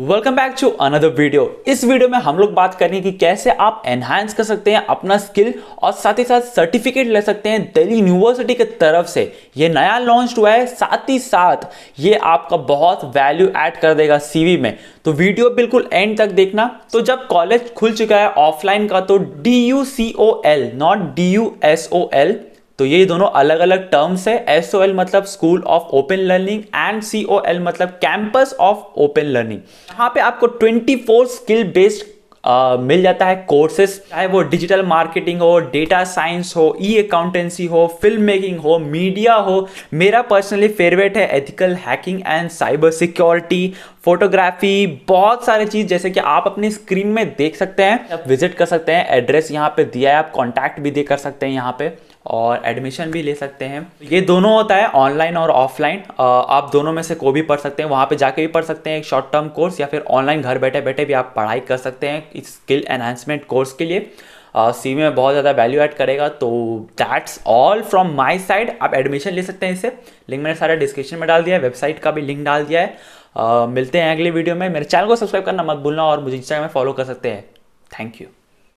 welcome back to another video इस video में हम लोग बात करेंगे कि कैसे आप एनहांस कर सकते हैं अपना स्किल और साथ ही साथ सर्टिफिकेट ले सकते हैं दिल्ली यूनिवर्सिटी की तरफ से ये नया लॉन्च हुआ है साथ ही साथ ये आपका बहुत वैल्यू ऐड कर देगा सीवी में तो वीडियो बिल्कुल एंड तक देखना तो जब कॉलेज खुल चुका है ऑफलाइन का तो D U C O L not D U S O L तो ये दोनों अलग अलग टर्म्स है एस ओ एल मतलब school of open learning and C O L मतलब कैंपस ऑफ ओपन लर्निंग यहाँ पे आपको 24 स्किल बेस्ड Uh, मिल जाता है कोर्सेस चाहे वो डिजिटल मार्केटिंग हो डेटा साइंस हो ई अकाउंटेंसी हो फिल्म मेकिंग हो मीडिया हो मेरा पर्सनली फेवरेट है ethical hacking and cyber security photography बहुत सारी चीज़ जैसे कि आप अपनी स्क्रीन में देख सकते हैं आप विजिट कर सकते हैं एड्रेस यहाँ पे दिया है आप कॉन्टैक्ट भी दे कर सकते हैं यहाँ पे और एडमिशन भी ले सकते हैं तो ये दोनों होता है ऑनलाइन और ऑफलाइन आप दोनों में से कोई भी पढ़ सकते हैं वहाँ पे जाके भी पढ़ सकते हैं एक शॉर्ट टर्म कोर्स या फिर ऑनलाइन घर बैठे बैठे भी आप पढ़ाई कर सकते हैं स्किल एनहेंसमेंट कोर्स के लिए सी में बहुत ज़्यादा वैल्यू ऐड करेगा तो that's all from my side आप एडमिशन ले सकते हैं इसे लिंक मैंने सारा डिस्क्रिप्शन में डाल दिया है वेबसाइट का भी लिंक डाल दिया है मिलते हैं अगले वीडियो में मेरे चैनल को सब्सक्राइब करना मत भूलना और मुझे इंस्टाग्राम में फॉलो कर सकते हैं थैंक यू